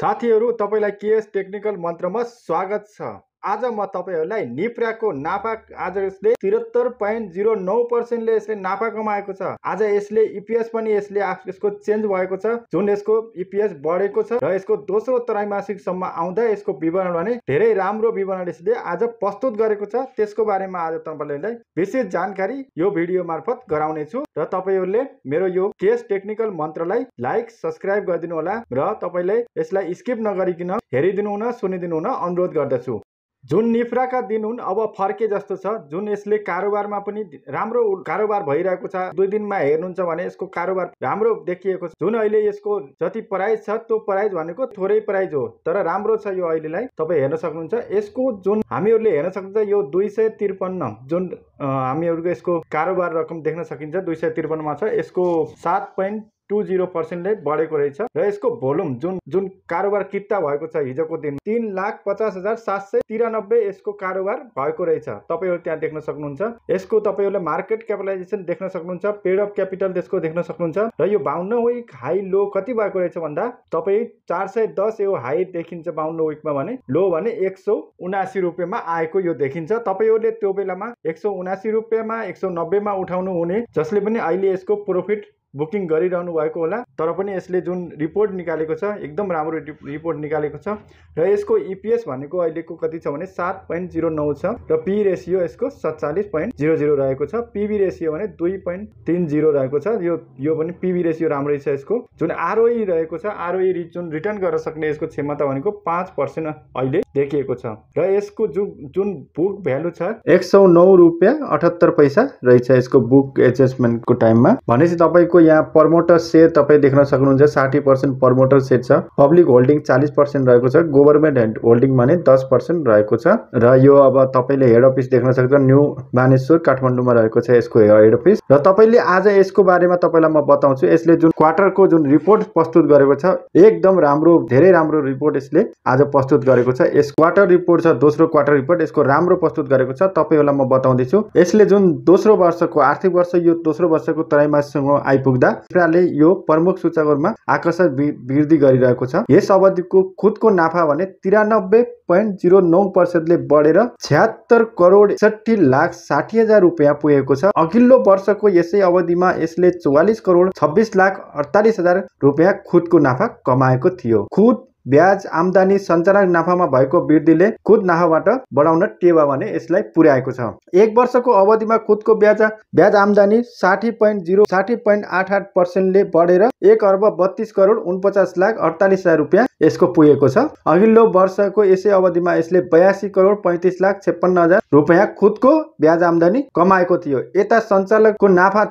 साथीहरू तपाईँलाई KS technical मन्त्रमा स्वागत छ आज म तपाईँहरूलाई निप्राको नाफा आज यसले त्रिहत्तर पोइन्ट जिरो नौ पर्सेन्टले यसले नाफा कमाएको छ आज यसले इपिएस पनि यसले यसको चेन्ज भएको छ जुन यसको इपिएस बढेको छ र यसको दोस्रो त्रैमासिकसम्म आउँदा यसको विवरण भने धेरै राम्रो विवरण यसले आज प्रस्तुत गरेको छ त्यसको बारेमा आज तपाईँहरूलाई विशेष जानकारी यो भिडियो मार्फत गराउनेछु र तपाईँहरूले मेरो यो केस टेक्निकल मन्त्रलाई लाइक सब्सक्राइब गरिदिनु होला र तपाईँले यसलाई स्किप नगरिकन हेरिदिनु हुन सुनिदिनु हुन अनुरोध गर्दछु जुन निफ्राका दिन हुन् अब फर्के जस्तो छ जुन यसले कारोबारमा पनि राम्रो कारोबार भइरहेको छ दुई दिनमा हेर्नुहुन्छ भने यसको कारोबार राम्रो देखिएको छ जुन अहिले यसको जति प्राइज छ त्यो प्राइज भनेको थोरै प्राइज हो तर राम्रो छ यो अहिलेलाई तपाईँ हेर्न सक्नुहुन्छ यसको जुन हामीहरूले हेर्न सक्नुहुन्छ यो दुई सय त्रिपन्न जुन हामीहरूको यसको कारोबार रकम देख्न सकिन्छ दुई सय त्रिपन्नमा छ यसको सात पोइन्ट टु जिरो पर्सेन्टले बढेको रहेछ र यसको भोल्युम जुन जुन कारोबार किता भएको छ हिजोको दिन तिन लाख पचास हजार सात सय तिरानब्बे यसको कारोबार भएको रहेछ तपाईँहरू त्यहाँ देख्न सक्नुहुन्छ यसको तपाईँहरूले मार्केट क्यापिटलाइजेसन देख्न सक्नुहुन्छ पेड अफ क्यापिटल त्यसको देख्न सक्नुहुन्छ र यो बाहुन्न विक हाई लो कति भएको रहेछ भन्दा तपाईँ चार सय दस यो हाई देखिन्छ बाहुन्न विकमा भने लो भने एक सौ उनासी रुपियाँमा आएको यो देखिन्छ तपाईँहरूले त्यो बेलामा एक सौ उनासी रुपियाँमा एक सौ नब्बेमा उठाउनु हुने जसले पनि अहिले यसको प्रोफिट बुकिङ गरिरहनु भएको होला तर पनि यसले जुन रिपोर्ट निकालेको छ एकदम राम्रो रिपोर्ट निकालेको छ र यसको इपिएस e भनेको अहिलेको कति छ भने सात पोइन्ट जिरो नौ छ र पी रेसियो यसको सत्तालिस पोइन्ट जिरो जिरो रहेको छ पिबी रेसियो भने दुई पोइन्ट तिन जिरो रहेको छ यो यो पनि पिबी रेसियो राम्रै छ यसको जुन आरओई e रहेको छ आरओई e जुन रिटर्न गर्न सक्ने यसको क्षमता भनेको पाँच पर्सेन्ट अहिले देखिएको छ र यसको जुन जुन बुक भ्यालु छ एक सौ नौ रुपियाँ अठहत्तर पैसा रहेछ यसको बुक एडजस्टमेन्टको टाइममा भनेपछि तपाईँको यहाँ प्रमोटर सेयर तपाईँ देख्न सक्नुहुन्छ साठी पर्सेन्ट प्रमोटर सेयर छ पब्लिक होल्डिङ चालिस पर्सेन्ट रहेको छ गभर्मेन्ट ह्यान्ड होल्डिङ भने दस पर्सेन्ट रहेको छ र यो अब तपाईँले हेड अफिस देख्न सक्छ न्यू मानेश्वर काठमाडौँमा रहेको छ यसको हेड अफिस र तपाईँले आज यसको बारेमा तपाईँलाई म बताउँछु यसले जुन क्वार्टरको जुन रिपोर्ट प्रस्तुत गरेको छ एकदम राम्रो धेरै राम्रो रिपोर्ट यसले आज प्रस्तुत गरेको छ यस क्वार्टर रिपोर्ट छ दोस्रो क्वार्टर रिपोर्ट यसको राम्रो प्रस्तुत गरेको छ तपाईँहरूलाई म बताउँदैछु यसले जुन दोस्रो वर्षको आर्थिक वर्ष यो दोस्रो वर्षको त्रैमासिकमा आइपुग्छ पुग्दा सरकारले यो प्रमुख सूचकहरूमा आकर्षक वृद्धि गरिरहेको छ यस अवधिको खुदको नाफा भने तिरानब्बे पोइन्ट जिरो नौ पर्सेन्टले बढेर छ्यात्तर करोड एकसठी लाख साठी हजार रुपियाँ पुगेको छ अघिल्लो वर्षको यसै अवधिमा यसले चौवालिस करोड छब्बिस लाख अडतालिस हजार रुपियाँ खुदको नाफा कमाएको थियो खुद ब्याज आमदानी सञ्चालक नाफामा भएको वृद्धिले खुद नाफाबाट बढाउन टेवा भने यसलाई पुर्याएको छ एक वर्षको अवधिमा खुदको ब्याज ब्याज आमदानी साठी पोइन्ट जिरो साठी पोइन्ट आठ आठ पर्सेन्टले बढेर एक अर्ब बत्तिस करोड उनपचास लाख अडतालिस हजार रुपियाँ यसको पुगेको छ अघिल्लो वर्षको यसै अवधिमा यसले बयासी करोड पैँतिस लाख छेपन्न हजार रुपियाँ खुदको ब्याज आमदानी कमाएको थियो यता सञ्चालकको नाफा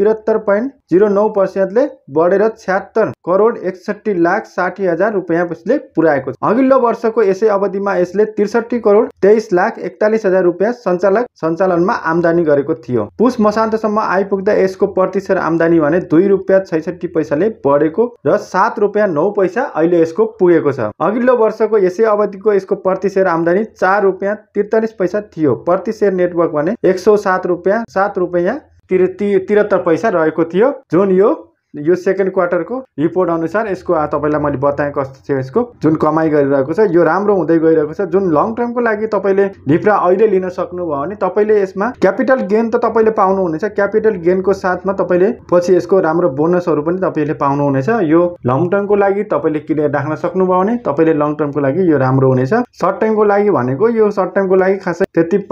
त्रिहत्तर पोइन्ट जिरो नौ पर्सेन्टले बढेर छ्यात्तर करोड एकसट्ठी लाख साठी हजार रुपियाँ यसले पुर्याएको छ अघिल्लो वर्षको यसै अवधिमा यसले त्रिसठी करोड तेइस लाख एकतालिस हजार रुपियाँ सञ्चालक सञ्चालनमा आमदानी गरेको थियो पुष मसान्तसम्म आइपुग्दा यसको प्रतिशत आमदानी भने दुई रुपियाँ छैसठी पैसाले बढेको र सात रुपियाँ नौ पैसा अहिले यसको पुगेको छ अघिल्लो वर्षको यसै अवधिको यसको प्रतिशत आमदानी चार रुपियाँ त्रितालिस पैसा थियो प्रतिशत नेटवर्क भने एक सौ सात रुपियाँ सात रुपियाँ तिर ती त्रिहत्तर पैसा रहेको थियो जुन यो यो सेकेन्ड क्वार्टरको रिपोर्ट अनुसार यसको तपाईँलाई मैले बताएँ कस्तो थियो यसको जुन कमाइ गरिरहेको छ यो राम्रो हुँदै गइरहेको छ जुन लङ टर्मको लागि तपाईँले ढिप्रा अहिले लिन सक्नुभयो भने तपाईँले यसमा क्यापिटल गेन त तपाईँले पाउनुहुनेछ क्यापिटल गेनको साथमा तपाईँले पछि यसको राम्रो बोनसहरू पनि तपाईँले पाउनुहुनेछ यो लङ टर्मको लागि तपाईँले किनेर राख्न सक्नुभयो भने तपाईँले लङ टर्मको लागि यो राम्रो हुनेछ सर्ट टर्मको लागि भनेको यो सर्ट टर्मको लागि खासै त्यति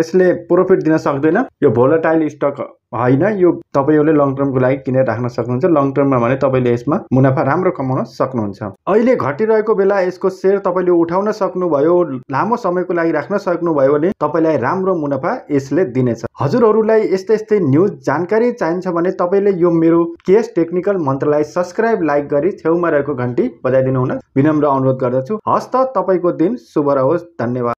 यसले प्रोफिट दिन सक्दैन यो भोलाटाइल स्टक होइन यो तपाईँहरूले लङ टर्मको लागि किनेर राख्न सक्नुहुन्छ लङ टर्ममा भने तपाईँले यसमा मुनाफा राम्रो कमाउन सक्नुहुन्छ अहिले घटिरहेको बेला यसको सेयर तपाईँले उठाउन सक्नुभयो लामो समयको लागि राख्न सक्नुभयो भने तपाईँलाई राम्रो मुनाफा यसले दिनेछ हजुरहरूलाई यस्तै यस्तै न्युज जानकारी चाहिन्छ भने तपाईँले यो मेरो केस टेक्निकल मन्त्रलाई सब्सक्राइब लाइक गरी छेउमा रहेको घन्टी बजाइदिनु हुन विनम्र अनुरोध गर्दछु हस् त तपाईँको दिन शुभ रहोस् धन्यवाद